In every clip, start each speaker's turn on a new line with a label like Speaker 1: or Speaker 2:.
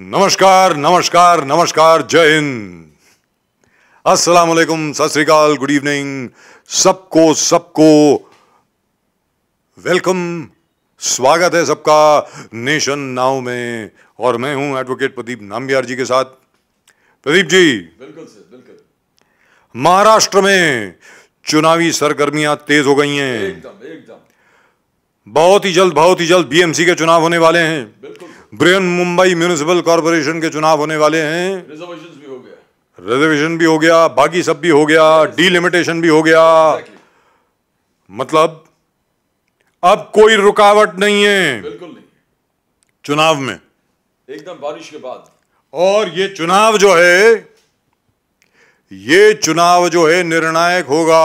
Speaker 1: नमस्कार नमस्कार नमस्कार जय हिंद अस्सलाम वालेकुम सत श्रीकाल गुड इवनिंग सबको सबको वेलकम स्वागत है सबका नेशन नाउ में और मैं हूं एडवोकेट प्रदीप नामबियार जी के साथ प्रदीप जी बिल्कुल सर बिल्कुल महाराष्ट्र में चुनावी सरगर्मियां तेज हो गई हैं एकदम एकदम बहुत ही जल्द बहुत ही जल्द बीएमसी के चुनाव होने वाले हैं बिल्कुल ब्रेन मुंबई म्यूनिसिपल कॉरपोरेशन के चुनाव होने वाले हैं रिजर्वेशन भी हो गया रिजर्वेशन भी हो गया बाकी सब भी हो गया डीलिमिटेशन भी हो गया मतलब अब कोई रुकावट नहीं है बिल्कुल नहीं चुनाव में
Speaker 2: एकदम बारिश के बाद
Speaker 1: और ये चुनाव जो है ये चुनाव जो है निर्णायक होगा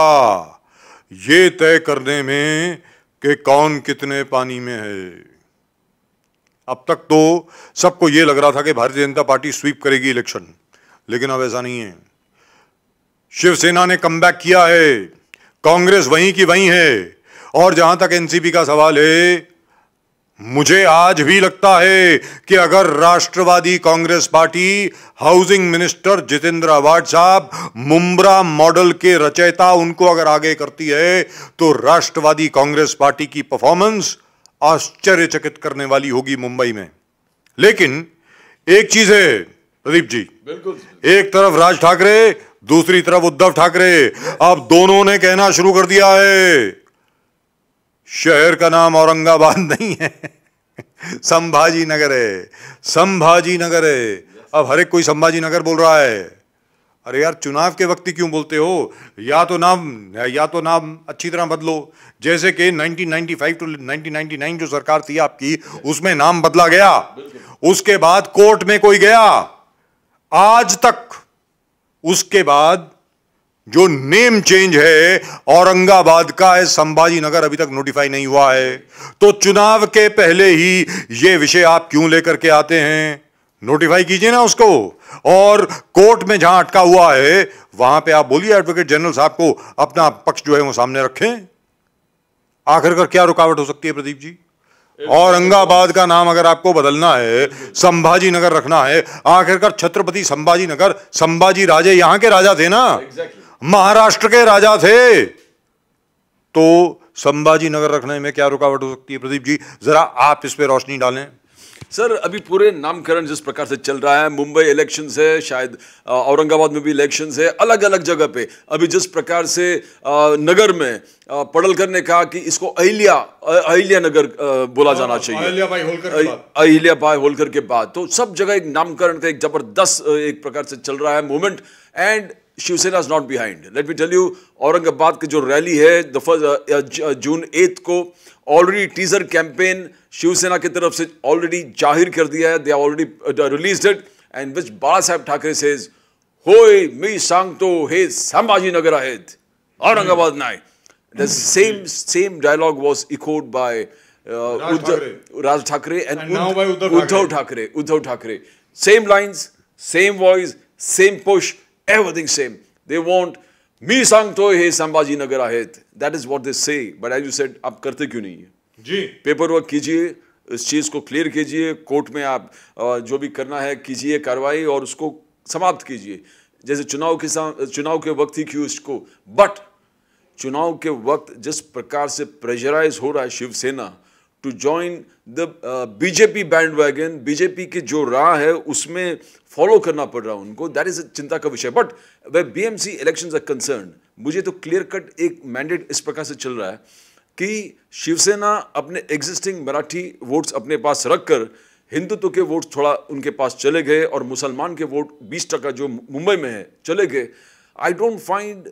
Speaker 1: ये तय करने में कि कौन कितने पानी में है अब तक तो सबको ये लग रहा था कि भारतीय जनता पार्टी स्वीप करेगी इलेक्शन लेकिन अब ऐसा नहीं है शिवसेना ने कम किया है कांग्रेस वहीं की वहीं है और जहां तक एनसीपी का सवाल है मुझे आज भी लगता है कि अगर राष्ट्रवादी Congress party housing minister Jitendra Awhad साहब मुमरा मॉडल के रचयिता उनको अगर आगे करती है तो राष्ट्रवादी कांग्रेस पार्टी की परफॉर्मेंस आश्चर्यचकित करने वाली होगी मुंबई में लेकिन एक चीज है प्रदीप जी बिल्कुल एक तरफ राज ठाकरे दूसरी तरफ उद्धव ठाकरे अब दोनों ने कहना शुरू कर दिया है शहर का नाम औरंगाबाद नहीं है संभाजी नगर है संभाजी नगर है अब हर एक कोई संभाजी नगर बोल रहा है अरे यार चुनाव के वक्त ही क्यों बोलते हो या तो नाम या तो नाम अच्छी तरह बदलो जैसे कि 1995 टू 1999 जो सरकार थी आपकी उसमें नाम बदला गया उसके बाद कोर्ट में कोई गया आज तक उसके बाद जो नेम चेंज है औरंगाबाद का है संभाजी नगर अभी तक नोटिफाई नहीं हुआ है तो चुनाव के पहले ही ये विषय आप क्यों लेकर के आते हैं नोटिफाई कीजिए ना उसको और कोर्ट में जहां अटका हुआ है वहां पे आप बोलिए एडवोकेट जनरल साहब को अपना पक्ष जो है वो सामने रखें आखिरकार क्या रुकावट हो सकती है प्रदीप जी औरंगाबाद का नाम अगर आपको बदलना है संभाजी नगर रखना है आखिरकार छत्रपति संभाजी नगर संभाजी राजे यहां के राजा थे ना महाराष्ट्र के राजा थे तो संभाजी नगर रखने में क्या रुकावट हो सकती है प्रदीप जी जरा आप इस पर रोशनी डालें सर अभी पूरे नामकरण जिस
Speaker 2: प्रकार से चल रहा है मुंबई इलेक्शन है शायद औरंगाबाद में भी इलेक्शन है अलग अलग जगह पे अभी जिस प्रकार से नगर में पड़लकर ने कहा कि इसको अहिल्या अहिल्या नगर बोला हाँ, जाना चाहिए अहिल्या
Speaker 1: भाई होलकर
Speaker 2: अहिल्या भाई होलकर के बाद तो सब जगह एक नामकरण का एक जबरदस्त एक प्रकार से चल रहा है movement and Shiv Sena is not behind let me tell you Aurangabad की जो रैली है जून एथ को ऑलरेडी टीजर कैंपेन शिवसेना की तरफ से ऑलरेडी जाहिर कर दिया है they are already release it and which Bala Saheb Thackeray से होय मी सांगतो हे आहेत औरंगाबाद नाही the same same dialogue was echoed by Raj Thackeray and Uddhav Thackeray Uddhav Thackeray same lines same voice same push everything same they want मी सांगतोय हे संभाजीनगर आहेत दैट इज वॉट दे से बट एज यू सेड आप करते क्यों नहीं है जी पेपर वर्क कीजिए इस चीज़ को क्लियर कीजिए कोर्ट में आप जो भी करना है कीजिए कार्रवाई और उसको समाप्त कीजिए जैसे चुनाव के चुनाव के वक्त ही क्यों इसको बट चुनाव के वक्त जिस प्रकार से प्रेजराइज हो रहा है Shiv Sena to join the BJP bandwagon BJP की जो राह है उसमें फॉलो करना पड़ रहा है उनको दैट इज चिंता का विषय बट वे B M C election are concern मुझे तो क्लियर कट एक मैंडेट इस प्रकार से चल रहा है कि शिवसेना अपने एग्जिस्टिंग मराठी वोट्स अपने पास रखकर हिंदुत्व के वोट थोड़ा उनके पास चले गए और मुसलमान के वोट बीस टका जो मुंबई में है चले गए I don't find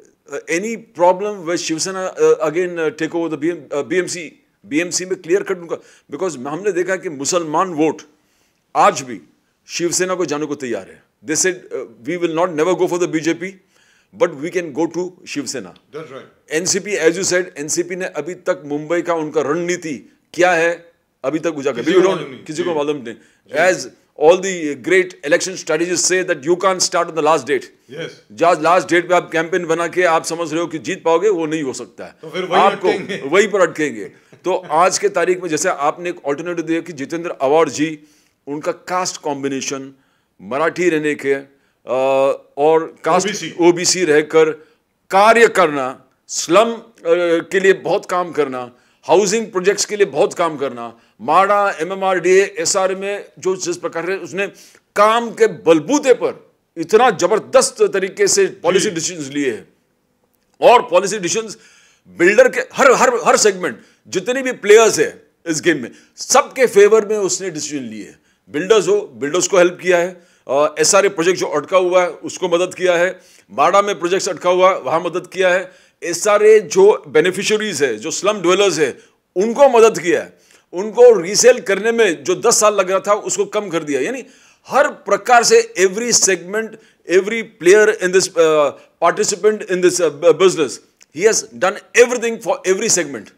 Speaker 2: any problem वे Shiv Sena again take over the B M C BMC में क्लियर कट उनका बिकॉज हमने देखा कि मुसलमान वोट आज भी शिवसेना को जाने को तैयार है they said we will not never go for the BJP but we can go to Shiv Sena NCP as you said NCP ने अभी तक मुंबई का उनका रणनीति क्या है अभी तक उजागर किसी को मालूम नहीं as all the great election strategists say that you can't start on the last date. Yes. जहाँ last date पे आप campaign बना के आप समझ रहे हो कि जीत पाओगे वो नहीं हो सकता है तो फिर वही आपको वही पर अटकेंगे तो आज के तारीख में जैसे आपने एक ऑल्टरनेटिव दिया कि जितेंद्र अवार्ड जी उनका कास्ट कॉम्बिनेशन मराठी रहने के और कास्ट ओबीसी रहकर कार्य करना स्लम के लिए बहुत काम करना हाउसिंग प्रोजेक्ट्स के लिए बहुत काम करना माड़ा M M R D S R में जो जिस प्रकार है उसने काम के बलबूते पर इतना जबरदस्त तरीके से पॉलिसी डिसीजन लिए हैं और पॉलिसी डिसीजन बिल्डर के हर हर हर सेगमेंट जितने भी प्लेयर्स है इस गेम में सबके फेवर में उसने डिसीजन लिए है बिल्डर्स हो बिल्डर्स को हेल्प किया है एस आर प्रोजेक्ट जो अटका हुआ है उसको मदद किया है बाड़ा में प्रोजेक्ट्स अटका हुआ है वहाँ मदद किया है एस जो बेनिफिशरीज है जो स्लम ड्वेलर्स है उनको मदद किया है उनको रीसेल करने में जो दस साल लग रहा था उसको कम कर दिया यानी हर प्रकार से every segment every player in this participant in this business he has done everything for every segment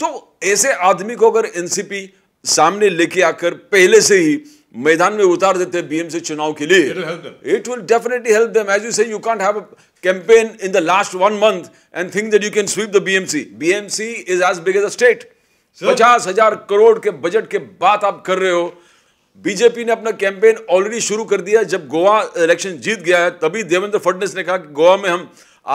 Speaker 2: तो ऐसे आदमी को अगर एनसीपी सामने लेके आकर पहले से ही मैदान में उतार देते हैं बीएमसी चुनाव के लिए it will definitely help them as you say you can't have a campaign in the last one month and think that you can sweep the BMC BMC is as big as a state पचास हजार करोड़ के budget के बात आप कर रहे हो BJP ने अपना कैंपेन ऑलरेडी शुरू कर दिया जब गोवा इलेक्शन जीत गया है तभी देवेंद्र फडनवीस ने कहा कि गोवा में हम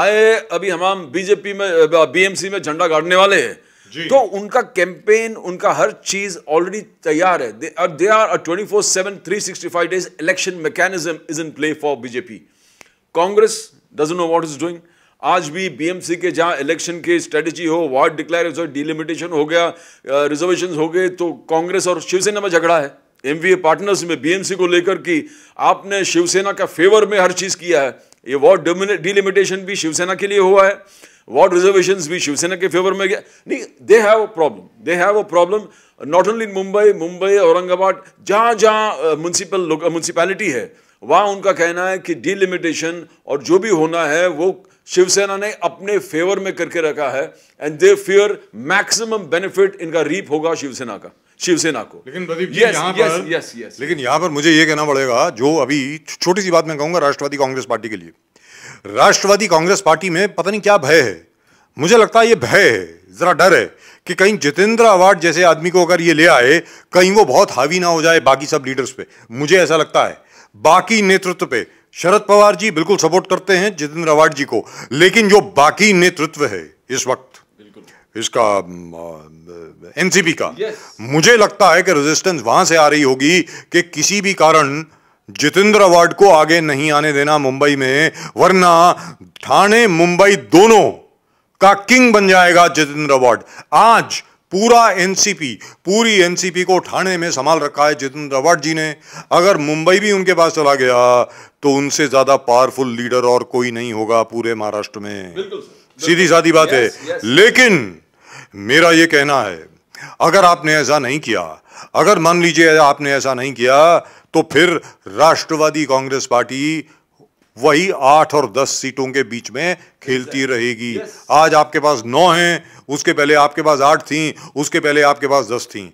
Speaker 2: आए अभी हम बीजेपी में बीएमसी में झंडा गाड़ने वाले हैं तो उनका कैंपेन उनका हर चीज ऑलरेडी तैयार है they are they are twenty four seven three sixty five days election mechanism is in play for BJP Congress doesn't know what is doing आज भी बीएमसी के जहां इलेक्शन की स्ट्रेटेजी हो वार्ड डिक्लेयर डिलिमिटेशन हो गया रिजर्वेशन हो गए तो कांग्रेस और शिवसेना में झगड़ा है एमवीए पार्टनर्स में बीएमसी को लेकर कि आपने शिवसेना का फेवर में हर चीज किया है ये वार्ड डिलिमिटेशन भी शिवसेना के लिए हुआ है वार्ड रिजर्वेशन भी शिवसेना के फेवर में गया नहीं they have a problem they have a problem not only in Mumbai Mumbai Aurangabad जहाँ जहाँ म्यूनसिपल म्यूनसिपैलिटी है वहाँ उनका कहना है कि डिलिमिटेशन और जो भी होना है वो शिवसेना ने अपने फेवर में करके रखा है and they fear maximum benefit इनका
Speaker 1: रीप होगा शिवसेना का शिवसेना को लेकिन यस यस यस यहाँ लेकिन यहां पर मुझे यह कहना पड़ेगा जो अभी छोटी सी बात मैं कहूंगा राष्ट्रवादी कांग्रेस पार्टी के लिए राष्ट्रवादी कांग्रेस पार्टी में पता नहीं क्या भय है मुझे लगता है ये भय है जरा डर है कि कहीं जितेंद्र अवार्ड जैसे आदमी को अगर ये ले आए कहीं वो बहुत हावी ना हो जाए बाकी सब लीडर्स पे मुझे ऐसा लगता है बाकी नेतृत्व पे शरद पवार जी बिल्कुल सपोर्ट करते हैं जितेंद्र अवार्ड जी को लेकिन जो बाकी नेतृत्व है इस वक्त इसका एनसीपी का yes. मुझे लगता है कि रेजिस्टेंस वहां से आ रही होगी कि किसी भी कारण जितेंद्र अवार्ड को आगे नहीं आने देना मुंबई में वरना ठाणे मुंबई दोनों का किंग बन जाएगा जितेंद्र अवार्ड आज पूरा एनसीपी पूरी एनसीपी को ठाणे में संभाल रखा है जितेंद्र अवार्ड जी ने अगर मुंबई भी उनके पास चला गया तो उनसे ज्यादा पावरफुल लीडर और कोई नहीं होगा पूरे महाराष्ट्र में बिल्कुल सीधी सादी बात yes, है yes. लेकिन मेरा ये कहना है अगर आपने ऐसा नहीं किया अगर मान लीजिए आपने ऐसा नहीं किया तो फिर राष्ट्रवादी कांग्रेस पार्टी वही आठ और दस सीटों के बीच में खेलती रहेगी आज आपके पास नौ हैं उसके पहले आपके पास आठ थीं उसके पहले आपके पास दस थीं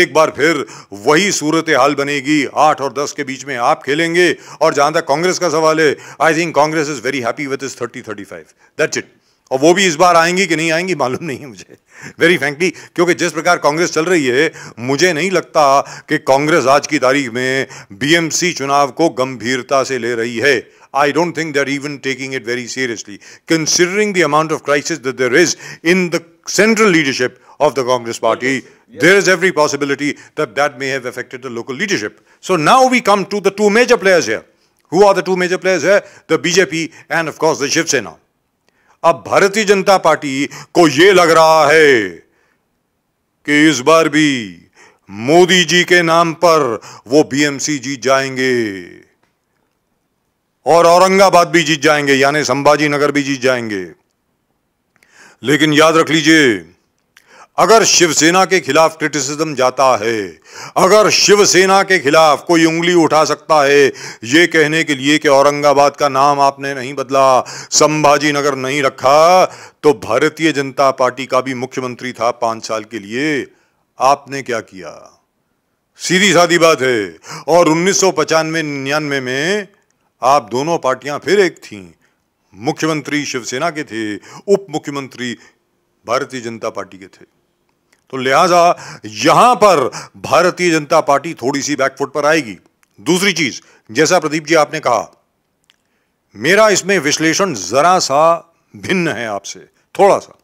Speaker 1: एक बार फिर वही सूरत हाल बनेगी आठ और दस के बीच में आप खेलेंगे और जहां तक कांग्रेस का सवाल है I think Congress is very happy with is thirty thirty five that's it और वो भी इस बार आएंगी कि नहीं आएंगी मालूम नहीं है मुझे वेरी फ्रेंकली क्योंकि जिस प्रकार कांग्रेस चल रही है मुझे नहीं लगता कि कांग्रेस आज की तारीख में बीएमसी चुनाव को गंभीरता से ले रही है I don't think they're even taking it very seriously, considering the amount of crisis that there is in the central leadership of the Congress party. Yes. There is every possibility that that may have affected the local leadership. So now we come to the two major players here. Who are the two major players here? The BJP and of course the Shiv Sena. अब भारतीय जनता party को यह लग रहा है कि इस बार भी मोदी जी के नाम पर वो बीएमसी जीत जाएंगे और औरंगाबाद भी जीत जाएंगे यानी संभाजी नगर भी जीत जाएंगे लेकिन याद रख लीजिए अगर शिवसेना के खिलाफ क्रिटिसिज्म जाता है अगर शिवसेना के खिलाफ कोई उंगली उठा सकता है ये कहने के लिए कि औरंगाबाद का नाम आपने नहीं बदला संभाजी नगर नहीं रखा तो भारतीय जनता पार्टी का भी मुख्यमंत्री था पांच साल के लिए आपने क्या किया सीधी साधी बात है और उन्नीस सौ पचानवे निन्यानवे में आप दोनों पार्टियां फिर एक थीं मुख्यमंत्री शिवसेना के थे उप मुख्यमंत्री भारतीय जनता पार्टी के थे तो लिहाजा यहां पर भारतीय जनता पार्टी थोड़ी सी बैकफुट पर आएगी दूसरी चीज़ जैसा प्रदीप जी आपने कहा मेरा इसमें विश्लेषण ज़रा सा भिन्न है आपसे थोड़ा सा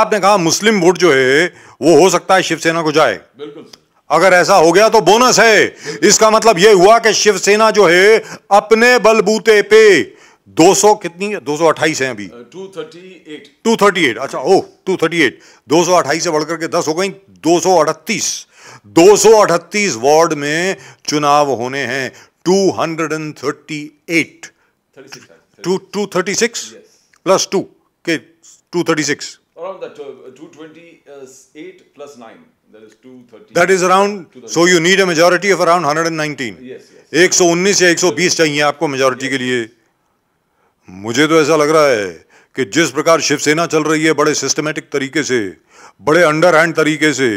Speaker 1: आपने कहा मुस्लिम वोट जो है वो हो सकता है शिवसेना को जाए बिल्कुल अगर ऐसा हो गया तो बोनस है इसका मतलब यह हुआ कि शिवसेना जो है अपने बलबूते पे 200 कितनी है 228 हैं अभी 238 238 अच्छा ओ 238 228 से बढ़कर के 10 हो गई 238 238 वार्ड में चुनाव होने हैं 238 two two thirty six plus two के two thirty six
Speaker 2: around that uh, 228 plus 9 that
Speaker 1: is 230 that is around so you need a majority of around 119 yes yes 119 या 120 चाहिए आपको मेजॉरिटी के लिए मुझे तो ऐसा लग रहा है कि जिस प्रकार शिवसेना चल रही है बड़े सिस्टमेटिक तरीके से बड़े अंडर हैंड तरीके से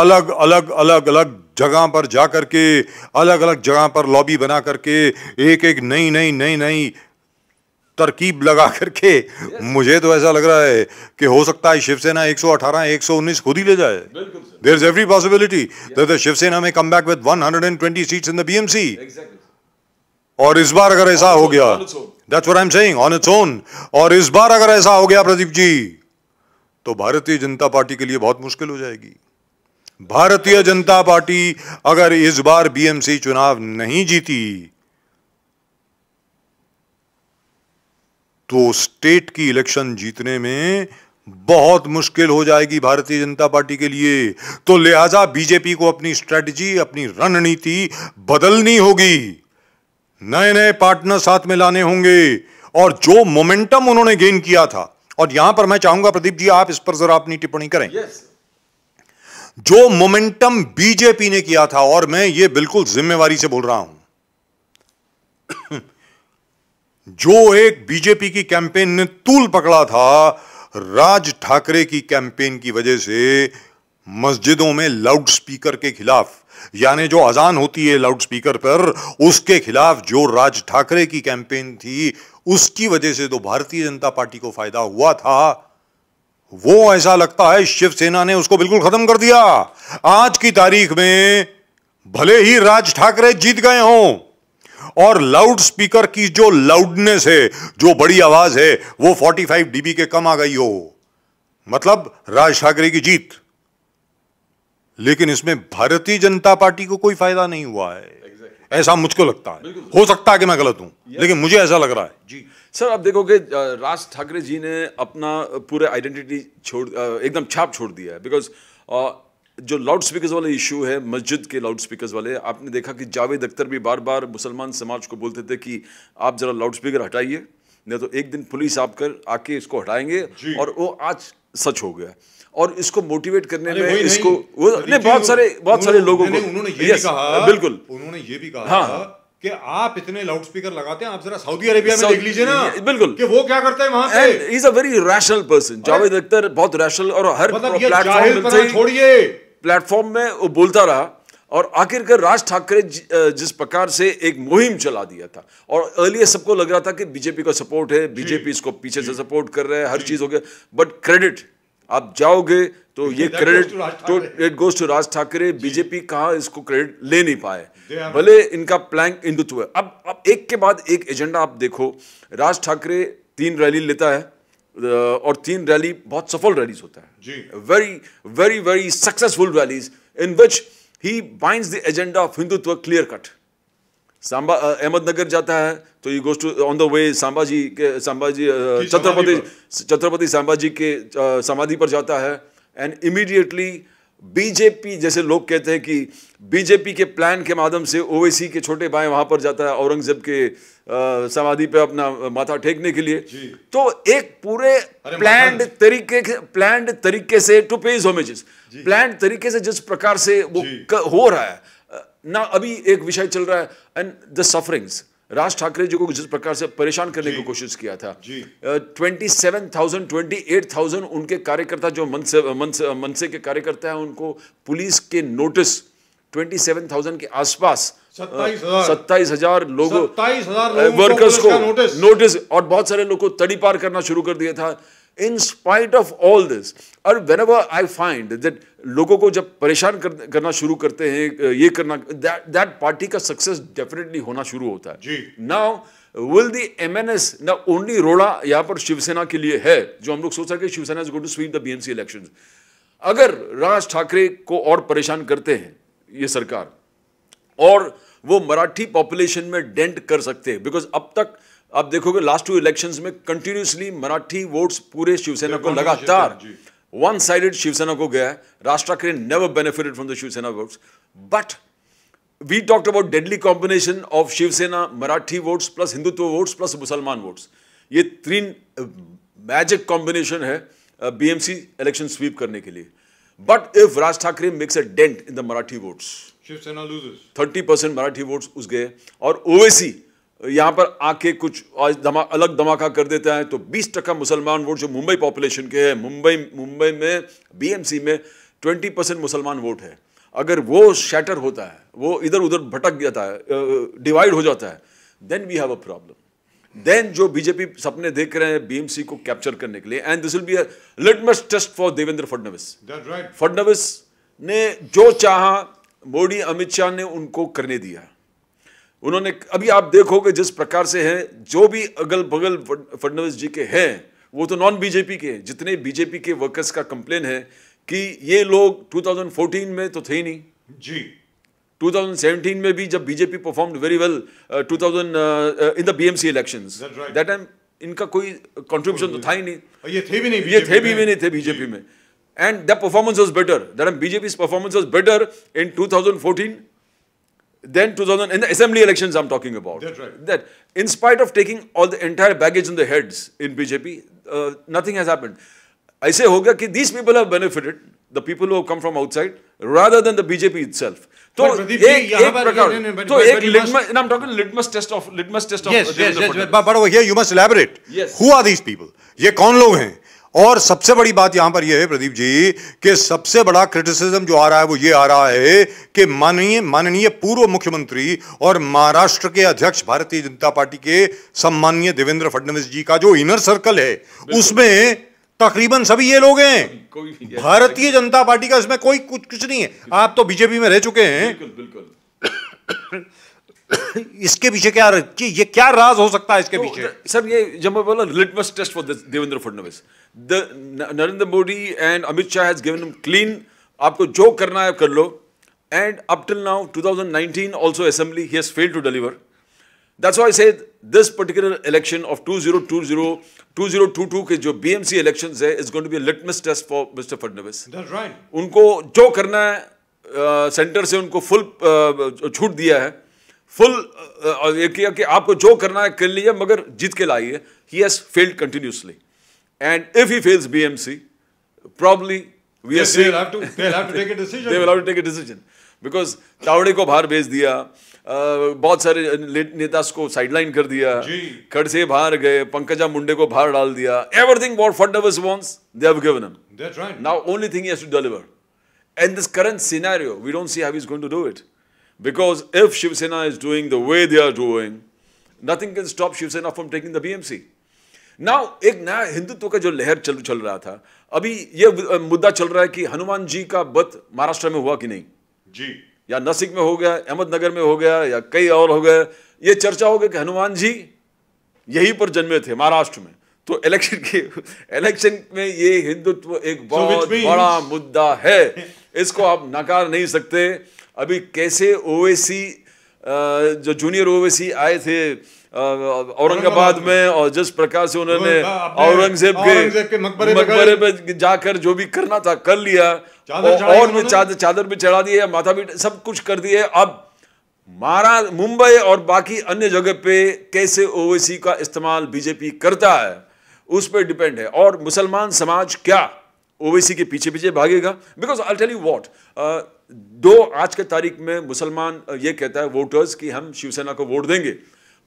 Speaker 1: अलग अलग अलग अलग जगह पर जा करके अलग अलग जगह पर लॉबी बना करके एक एक नई नई नई नई तरकीब लगा करके yes. मुझे तो ऐसा लग रहा है कि हो सकता है शिवसेना 118 119 खुद ही ले जाए there is every possibility Shiv Sena में come back with 120 seats in the BMC exactly. और इस बार अगर ऐसा हो गया
Speaker 2: that's
Speaker 1: what I am saying on its own और इस बार अगर ऐसा हो गया प्रदीप जी तो भारतीय जनता पार्टी के लिए बहुत मुश्किल हो जाएगी भारतीय जनता पार्टी अगर इस बार बीएमसी चुनाव नहीं जीती तो स्टेट की इलेक्शन जीतने में बहुत मुश्किल हो जाएगी भारतीय जनता पार्टी के लिए तो लिहाजा बीजेपी को अपनी स्ट्रेटजी अपनी रणनीति बदलनी होगी नए नए पार्टनर साथ में लाने होंगे और जो मोमेंटम उन्होंने गेन किया था और यहां पर मैं चाहूंगा प्रदीप जी आप इस पर जरा अपनी टिप्पणी करें yes. जो मोमेंटम बीजेपी ने किया था और मैं ये बिल्कुल जिम्मेवारी से बोल रहा हूं जो एक बीजेपी की कैंपेन ने तूल पकड़ा था राज ठाकरे की कैंपेन की वजह से मस्जिदों में लाउडस्पीकर के खिलाफ यानी जो अजान होती है लाउड स्पीकर पर उसके खिलाफ जो राज ठाकरे की कैंपेन थी उसकी वजह से तो भारतीय जनता पार्टी को फायदा हुआ था वो ऐसा लगता है शिवसेना ने उसको बिल्कुल खत्म कर दिया आज की तारीख में भले ही राज ठाकरे जीत गए हों और लाउड स्पीकर की जो लाउडनेस है जो बड़ी आवाज है वो 45 डीबी के कम आ गई हो मतलब राज ठाकरे की जीत लेकिन इसमें भारतीय जनता पार्टी को कोई फायदा नहीं हुआ है exactly. ऐसा मुझको लगता है हो सकता है कि मैं गलत हूं yes. लेकिन मुझे ऐसा लग रहा है जी
Speaker 2: सर आप देखोगे राज ठाकरे जी ने अपना पूरे आइडेंटिटी छोड़ एकदम छाप छोड़ दिया है बिकॉज जो लाउड स्पीकर्स वाले इशू है मस्जिद के लाउड स्पीकर्स वाले आपने देखा कि जावेद अख्तर भी बार बार मुसलमान समाज को बोलते थे कि आप ज़रा लाउड स्पीकर हटाइए नहीं तो एक दिन पुलिस आप आके इसको हटाएंगे और वो आज सच हो गया और इसको मोटिवेट करने में इसको वो नहीं बहुत सारे बहुत सारे लोगों को उन्होंने ये भी कहा बिल्कुल
Speaker 1: उन्होंने ये भी कहा हाँ, हाँ। कि आप इतने लाउड स्पीकर लगाते हैं आप जरा सऊदी अरेबिया में देख लीजिए ना बिल्कुल कि वो क्या करते हैं
Speaker 2: वहां पे is a very rational person Javed Akhtar बहुत रैशनल और हर मतलब प्लेटफॉर्म छोड़िए प्लेटफॉर्म में वो बोलता रहा और आखिरकार राज ठाकरे जिस प्रकार से एक मुहिम चला दिया था और अर्लियर सबको लग रहा था कि बीजेपी का सपोर्ट है बीजेपी इसको पीछे से सपोर्ट कर रहे हैं हर चीज़ हो गया बट क्रेडिट आप जाओगे तो ये क्रेडिट तो it goes to Raj Thackeray BJP कहा इसको क्रेडिट ले नहीं पाए भले इनका प्लैंक हिंदुत्व है अब अब एक के बाद एक एजेंडा आप देखो राज ठाकरे तीन रैली लेता है और तीन रैली बहुत सफल रैलीज होता है very very very successful rallies in which he binds the agenda of Hindutva clear cut सांबा अहमदनगर जाता है तो ये ghost on the way Sambhaji के सांबाजी छत्रपति छत्रपति सांबाजी के समाधि पर जाता है एंड इमीडिएटली बीजेपी जैसे लोग कहते हैं कि बीजेपी के प्लान के माध्यम से ओवैसी के छोटे भाई वहां पर जाता है औरंगजेब के समाधि पे अपना माथा टेकने के लिए तो एक पूरे प्लान्ड तरीके प्लान तरीके से टू पेज होमेजेस प्लान तरीके से जिस प्रकार से वो हो रहा है ना अभी एक विषय चल रहा है and the sufferings Raj Thackeray ji को जिस प्रकार से परेशान करने की कोशिश किया था twenty seven thousand twenty eight thousand उनके कार्यकर्ता जो मनसे मनसे मनसे के कार्यकर्ता हैं उनको पुलिस के नोटिस ट्वेंटी सेवन थाउजेंड के आसपास सत्ताईस हजार लोगों वर्कर्स को नोटिस और बहुत सारे लोग को तड़ी पार करना शुरू कर दिया था in spite of all this और whenever I find that लोगों को जब परेशान कर, करना शुरू करते हैं ये करना दैट पार्टी का सक्सेस डेफिनेटली होना शुरू होता है जी now will the M N S ना ओनली रोड़ा यहाँ पर शिवसेना के लिए है जो हम लोग सोच रहे Shiv Sena is going to sweep the C election अगर राज ठाकरे को और परेशान करते हैं ये सरकार और वो मराठी पॉपुलेशन में डेंट कर सकते हैं बिकॉज अब तक आप देखोगे लास्ट टू इलेक्शंस में कंटिन्यूसली मराठी वोट्स पूरे शिवसेना को लगातार वन साइडेड शिवसेना को गया है राष्ट्र never benefited from the Shiv Sena votes but we talked about deadly combination of Shiv Sena Marathi votes plus Hindutva votes plus Musalman votes ये तीन मैजिक कॉम्बिनेशन है बीएमसी इलेक्शन स्वीप करने के लिए but if Raj Thackeray makes a dent in the Marathi votes
Speaker 1: Shiv Sena loses
Speaker 2: thirty percent Marathi votes उस गए और ओवैसी यहाँ पर आके कुछ आज दमा, अलग धमाका कर देता है तो बीस टका मुसलमान वोट जो मुंबई पॉपुलेशन के हैं मुंबई मुंबई में बीएमसी में ट्वेंटी परसेंट मुसलमान वोट है अगर वो शैटर होता है वो इधर उधर भटक जाता है डिवाइड हो जाता है then we have a problem then जो बीजेपी सपने देख रहे हैं बीएमसी को कैप्चर करने के लिए and this will be a litmus test for Devendra Fadnavis Fadnavis ने जो चाहा मोदी अमित शाह ने उनको करने दिया उन्होंने अभी आप देखोगे जिस प्रकार से है जो भी अगल बगल फडनवीस जी के हैं वो तो नॉन बीजेपी के जितने बीजेपी के वर्कर्स का कंप्लेन है कि ये लोग 2014 में तो थे ही नहीं जी 2017 में भी जब BJP perform very well 2000 in the BMC elections that time इनका कोई कंट्रीब्यूशन तो था ही नहीं ये थे भी नहीं ये थे भी, भी नहीं थे बीजेपी में And the performance was better. Dharam BJP's performance was better in 2014 than 2000, in the assembly elections I'm talking about. That's right. That in spite of taking all the entire baggage on the heads in BJP, uh, nothing has happened. I say hoga ki these people have benefited, the people who have come from outside, rather than the BJP itself. So, एक एक तो एक litmus I'm talking litmus test of litmus test of yes yes yes but but over
Speaker 1: here you must elaborate yes who are these people ये कौन लोग हैं और सबसे बड़ी बात यहां पर यह है प्रदीप जी कि सबसे बड़ा क्रिटिसिज्म जो आ रहा है वो ये आ रहा है कि माननीय माननीय पूर्व मुख्यमंत्री और महाराष्ट्र के अध्यक्ष भारतीय जनता पार्टी के सम्माननीय देवेंद्र फडणवीस जी का जो इनर सर्कल है उसमें तकरीबन सभी ये लोग हैं भारतीय जनता पार्टी का इसमें कोई कुछ कुछ नहीं है आप तो बीजेपी में रह चुके हैं
Speaker 2: बिल्कुल
Speaker 1: इसके पीछे क्या कि ये क्या राज हो सकता है इसके तो, पीछे सर ये जब मैं बोला litmus test for
Speaker 2: Devendra Fadnavis the Narendra Modi and Amit Shah has given clean आपको जो करना है कर लो and up till now 2019 also assembly he has failed to deliver that's why say this particular election of to 2022 के जो बी एम सी इलेक्शन है is going to be litmus test for mister Fadnavis उनको जो करना है centre uh, से उनको full uh, छूट दिया है फुल ये किया कि आपको जो करना है कर लिया मगर जीत के लाइए he has failed continuously and if he fails BMC probably we are they decision will have to take a decision because Tawde को बाहर भेज दिया बहुत सारे नेता को साइडलाइन कर दिया खड़से बाहर गए पंकजा मुंडे को बाहर डाल दिया everything what Fadnavis wants they have given him that's right now only thing he has to deliver and this current scenario we don't see how he is going to do it Because if Shiv Sena is doing the way they are doing, nothing can stop Shiv Sena from taking the BMC. Now, एक नया हिंदुत्व का जो लहर चल चल रहा था अभी ये मुद्दा चल रहा है कि हनुमान जी का बत महाराष्ट्र में हुआ कि नहीं जी या नसिक में हो गया अहमदनगर में हो गया या कई और हो गए ये चर्चा हो गई कि हनुमान जी यहीं पर जन्मे थे महाराष्ट्र में तो इलेक्शन के इलेक्शन में ये हिंदुत्व एक बहुत so बड़ा मुद्दा है इसको आप नकार नहीं सकते अभी कैसे ओवैसी जो जूनियर ओवैसी आए थे औरंगाबाद में और जिस प्रकार से उन्होंने औरंगजेब के, के मकबरे में जाकर जो भी करना था कर लिया और भी चादर चादर भी चढ़ा दिए माथा भी सब कुछ कर दिए अब मारा मुंबई और बाकी अन्य जगह पे कैसे ओवैसी का इस्तेमाल बीजेपी करता है उस पर डिपेंड है और मुसलमान समाज क्या ओवैसी के पीछे पीछे भागेगा because I tell you what दो आज के तारीख में मुसलमान ये कहता है वोटर्स कि हम शिवसेना को वोट देंगे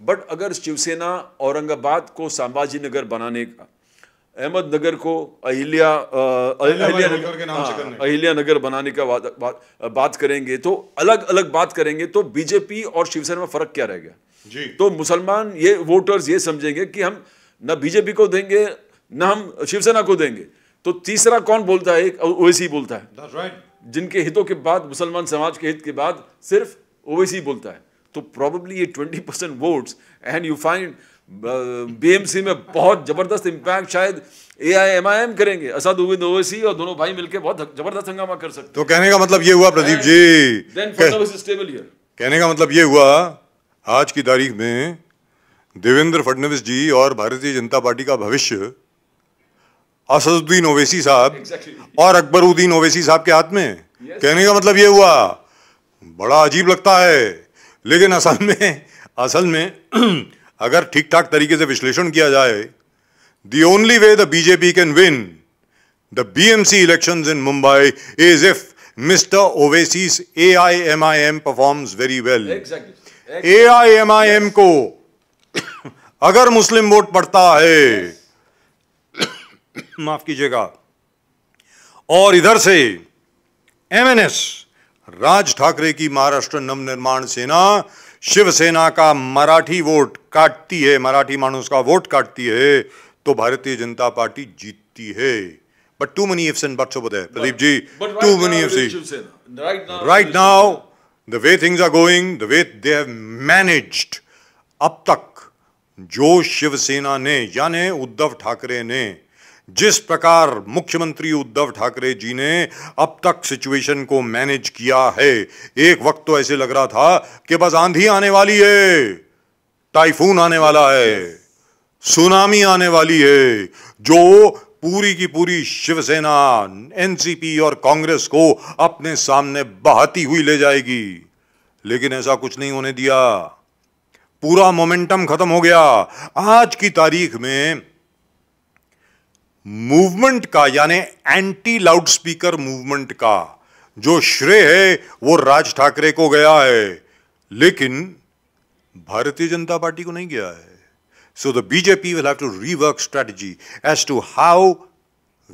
Speaker 2: बट अगर शिवसेना औरंगाबाद को संभाजी नगर बनाने का अहमदनगर को अहिल्या अहिल्या नगर हाँ, अहिल्या नगर बनाने का बात बात करेंगे तो अलग अलग बात करेंगे तो बीजेपी और शिवसेना में फर्क क्या रहेगा जी तो मुसलमान ये वोटर्स ये समझेंगे कि हम ना बीजेपी को देंगे ना हम शिवसेना को देंगे तो तीसरा कौन बोलता है एक ओवैसी बोलता
Speaker 1: है right.
Speaker 2: जिनके हितों के बाद मुसलमान समाज के हित के बाद सिर्फ ओवैसी बोलता है तो प्रॉबली ये twenty percent votes and you find BMC में बहुत ज़बरदस्त इम्पैक्ट शायद ए आई एम आई एम करेंगे असद उविद ओवैसी और दोनों भाई मिलकर बहुत जबरदस्त हंगामा कर सकते
Speaker 1: तो कहने का मतलब ये हुआ प्रदीप जी स्टेबल ईयर कहने का मतलब ये हुआ आज की तारीख में देवेंद्र फडणवीस जी और भारतीय जनता पार्टी का भविष्य असदुद्दीन ओवैसी साहब exactly. और अकबरुद्दीन ओवैसी साहब के हाथ में yes. कहने का मतलब ये हुआ बड़ा अजीब लगता है लेकिन असल में असल में अगर ठीक ठाक तरीके से विश्लेषण किया जाए the only way the BJP can win the BMC elections in Mumbai is if mister Owaisi A I M I M performs very well A I M I M को अगर मुस्लिम वोट पड़ता है yes. माफ कीजिएगा और इधर से एमएनएस राज ठाकरे की महाराष्ट्र नवनिर्माण सेना शिवसेना का मराठी वोट काटती है मराठी मानुस का वोट काटती है तो भारतीय जनता पार्टी जीतती है but too many ifs and buts over Pradeep ji too many ifs
Speaker 2: right now
Speaker 1: the way things are going the way they have managed अब तक जो शिवसेना ने यानी उद्धव ठाकरे ने जिस प्रकार मुख्यमंत्री उद्धव ठाकरे जी ने अब तक सिचुएशन को मैनेज किया है एक वक्त तो ऐसे लग रहा था कि बस आंधी आने वाली है टाइफून आने वाला है सुनामी आने वाली है जो पूरी की पूरी शिवसेना एनसीपी और कांग्रेस को अपने सामने बहाती हुई ले जाएगी लेकिन ऐसा कुछ नहीं होने दिया पूरा मोमेंटम खत्म हो गया आज की तारीख में मूवमेंट का यानी एंटी लाउड स्पीकर मूवमेंट का जो श्रेय है वो राज ठाकरे को गया है लेकिन भारतीय जनता पार्टी को नहीं गया है so the BJP will have to rework strategy as to how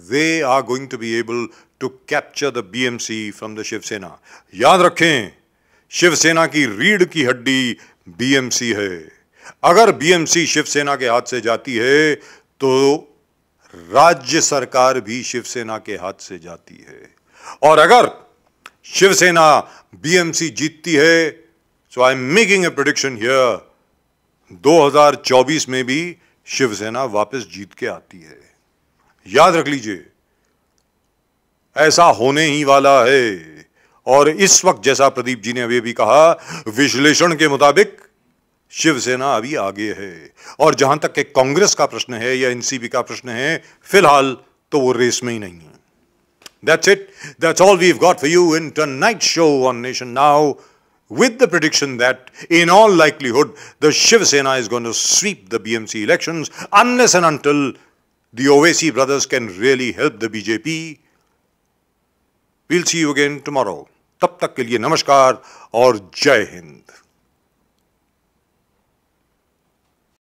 Speaker 1: we are going to be able to capture the BMC from the Shivsena याद रखें शिवसेना की रीढ़ की हड्डी बीएमसी है अगर बीएमसी शिवसेना के हाथ से जाती है तो राज्य सरकार भी शिवसेना के हाथ से जाती है और अगर शिवसेना बीएमसी जीतती है so I am making a prediction here 2024 में भी शिवसेना वापस जीत के आती है याद रख लीजिए ऐसा होने ही वाला है और इस वक्त जैसा प्रदीप जी ने अभी भी कहा विश्लेषण के मुताबिक शिवसेना अभी आगे है और जहां तक के कांग्रेस का प्रश्न है या एनसीपी का प्रश्न है फिलहाल तो वो रेस में ही नहीं है that's it that's all we got for you in tonight show on nation now with the prediction that in all likelihood the Shivsena is going sweep the BMC election unless and until the Owaisi brothers can really help the BJP will see you again tomorrow तब तक के लिए नमस्कार और जय हिंद